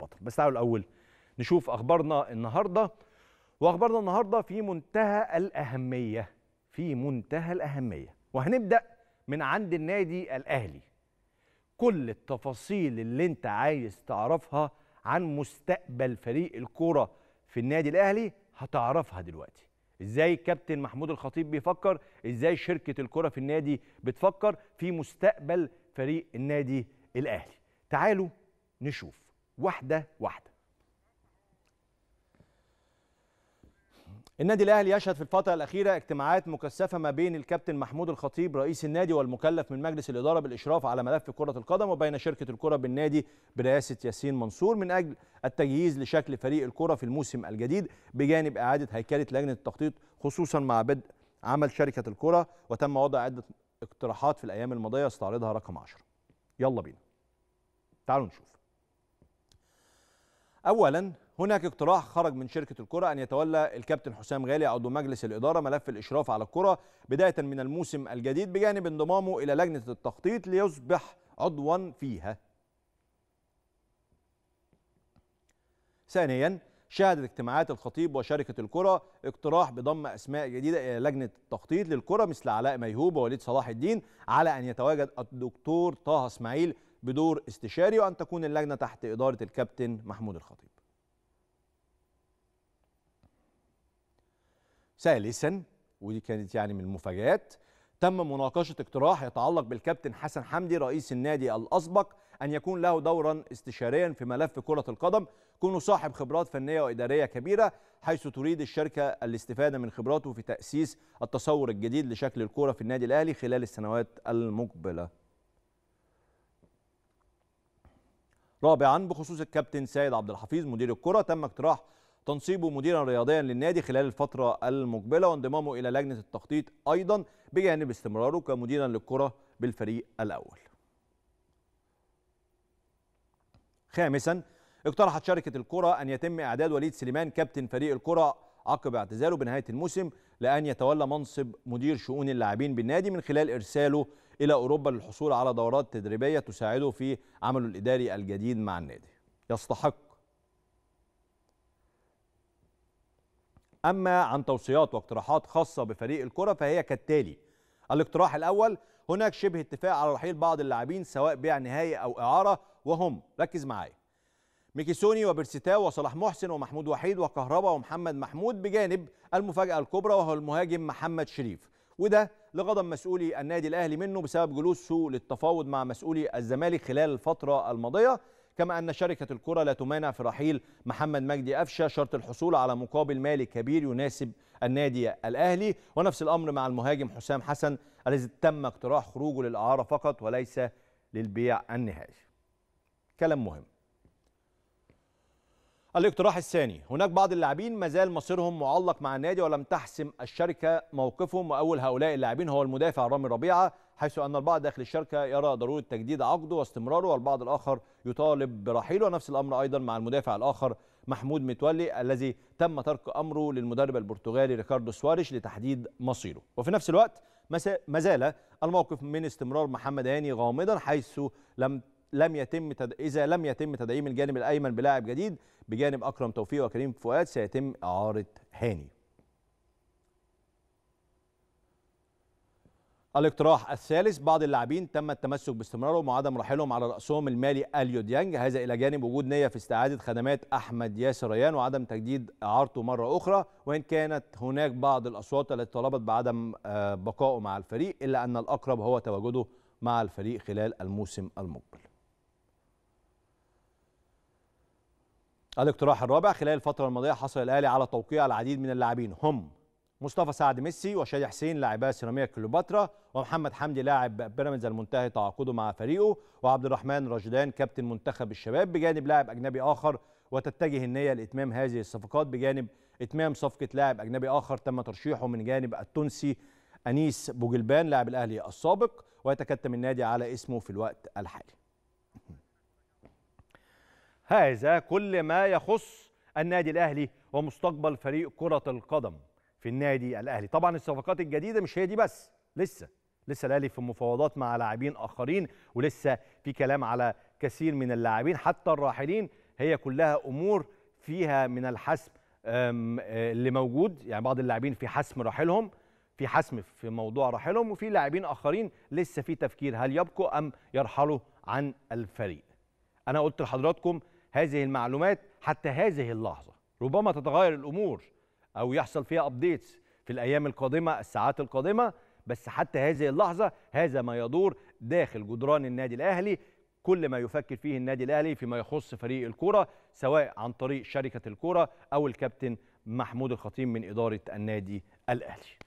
بطل بس تعالوا الاول نشوف اخبارنا النهارده واخبارنا النهارده في منتهى الاهميه في منتهى الاهميه وهنبدا من عند النادي الاهلي كل التفاصيل اللي انت عايز تعرفها عن مستقبل فريق الكوره في النادي الاهلي هتعرفها دلوقتي ازاي كابتن محمود الخطيب بيفكر ازاي شركه الكره في النادي بتفكر في مستقبل فريق النادي الاهلي تعالوا نشوف واحده واحده النادي الاهلي يشهد في الفتره الاخيره اجتماعات مكثفه ما بين الكابتن محمود الخطيب رئيس النادي والمكلف من مجلس الاداره بالاشراف على ملف كره القدم وبين شركه الكره بالنادي برئاسه ياسين منصور من اجل التجهيز لشكل فريق الكره في الموسم الجديد بجانب اعاده هيكله لجنه التخطيط خصوصا مع بدء عمل شركه الكره وتم وضع عده اقتراحات في الايام الماضيه استعرضها رقم 10 يلا بينا تعالوا نشوف أولا هناك اقتراح خرج من شركة الكرة أن يتولى الكابتن حسام غالي عضو مجلس الإدارة ملف الإشراف على الكرة بداية من الموسم الجديد بجانب انضمامه إلى لجنة التخطيط ليصبح عضوا فيها ثانيا شهدت اجتماعات الخطيب وشركة الكرة اقتراح بضم أسماء جديدة إلى لجنة التخطيط للكرة مثل علاء ميهوب ووليد صلاح الدين على أن يتواجد الدكتور طه إسماعيل بدور استشاري وأن تكون اللجنة تحت إدارة الكابتن محمود الخطيب ثالثا ودي كانت يعني من المفاجآت تم مناقشة اقتراح يتعلق بالكابتن حسن حمدي رئيس النادي الأسبق أن يكون له دورا استشاريا في ملف كرة القدم كونه صاحب خبرات فنية وإدارية كبيرة حيث تريد الشركة الاستفادة من خبراته في تأسيس التصور الجديد لشكل الكرة في النادي الأهلي خلال السنوات المقبلة رابعا بخصوص الكابتن سيد عبد الحفيظ مدير الكره تم اقتراح تنصيبه مديرا رياضيا للنادي خلال الفتره المقبله وانضمامه الى لجنه التخطيط ايضا بجانب استمراره كمديرا للكره بالفريق الاول. خامسا اقترحت شركه الكره ان يتم اعداد وليد سليمان كابتن فريق الكره عقب اعتزاله بنهايه الموسم لان يتولى منصب مدير شؤون اللاعبين بالنادي من خلال ارساله إلى أوروبا للحصول على دورات تدريبية تساعده في عمله الإداري الجديد مع النادي يستحق أما عن توصيات واقتراحات خاصة بفريق الكرة فهي كالتالي الاقتراح الأول هناك شبه اتفاق على رحيل بعض اللاعبين سواء بيع نهائي أو إعارة وهم ركز معايا ميكيسوني وبرسيتاو وصلاح محسن ومحمود وحيد وكهربا ومحمد محمود بجانب المفاجأة الكبرى وهو المهاجم محمد شريف وده لغضب مسؤولي النادي الاهلي منه بسبب جلوسه للتفاوض مع مسؤولي الزمالك خلال الفتره الماضيه كما ان شركه الكره لا تمانع في رحيل محمد مجدي قفشه شرط الحصول على مقابل مالي كبير يناسب النادي الاهلي ونفس الامر مع المهاجم حسام حسن الذي تم اقتراح خروجه للاعاره فقط وليس للبيع النهائي كلام مهم الاقتراح الثاني هناك بعض اللاعبين مازال مصيرهم معلق مع النادي ولم تحسم الشركه موقفهم واول هؤلاء اللاعبين هو المدافع رامي ربيعه حيث ان البعض داخل الشركه يرى ضروره تجديد عقده واستمراره والبعض الاخر يطالب برحيله ونفس الامر ايضا مع المدافع الاخر محمود متولي الذي تم ترك امره للمدرب البرتغالي ريكاردو سواريش لتحديد مصيره وفي نفس الوقت ما زال الموقف من استمرار محمد هاني غامضا حيث لم لم يتم تد... اذا لم يتم تدعيم الجانب الايمن بلاعب جديد بجانب اكرم توفيق وكريم فؤاد سيتم اعاره هاني الاقتراح الثالث بعض اللاعبين تم التمسك باستمرارهم وعدم رحيلهم على راسهم المالي اليو ديانج هذا الى جانب وجود نيه في استعاده خدمات احمد ياسر ريان وعدم تجديد اعارته مره اخرى وان كانت هناك بعض الاصوات التي طلبت بعدم آه، بقائه مع الفريق الا ان الاقرب هو تواجده مع الفريق خلال الموسم المقبل الاقتراح الرابع خلال الفترة الماضية حصل الأهلي على توقيع العديد من اللاعبين هم مصطفى سعد ميسي وشادي حسين لاعبا سيراميكا كليوباترا ومحمد حمدي لاعب بيراميدز المنتهي تعاقده مع فريقه وعبد الرحمن راشدان كابتن منتخب الشباب بجانب لاعب أجنبي آخر وتتجه النية لإتمام هذه الصفقات بجانب إتمام صفقة لاعب أجنبي آخر تم ترشيحه من جانب التونسي أنيس بوجلبان لاعب الأهلي السابق ويتكتم النادي على اسمه في الوقت الحالي هذا كل ما يخص النادي الاهلي ومستقبل فريق كره القدم في النادي الاهلي طبعا الصفقات الجديده مش هي دي بس لسه لسه الاهلي في مفاوضات مع لاعبين اخرين ولسه في كلام على كثير من اللاعبين حتى الراحلين هي كلها امور فيها من الحسم آه، اللي موجود يعني بعض اللاعبين في حسم راحلهم في حسم في موضوع راحلهم وفي لاعبين اخرين لسه في تفكير هل يبقوا ام يرحلوا عن الفريق انا قلت لحضراتكم هذه المعلومات حتى هذه اللحظة ربما تتغير الأمور أو يحصل فيها أبديتس في الأيام القادمة الساعات القادمة بس حتى هذه اللحظة هذا ما يدور داخل جدران النادي الأهلي كل ما يفكر فيه النادي الأهلي فيما يخص فريق الكرة سواء عن طريق شركة الكرة أو الكابتن محمود الخطيب من إدارة النادي الأهلي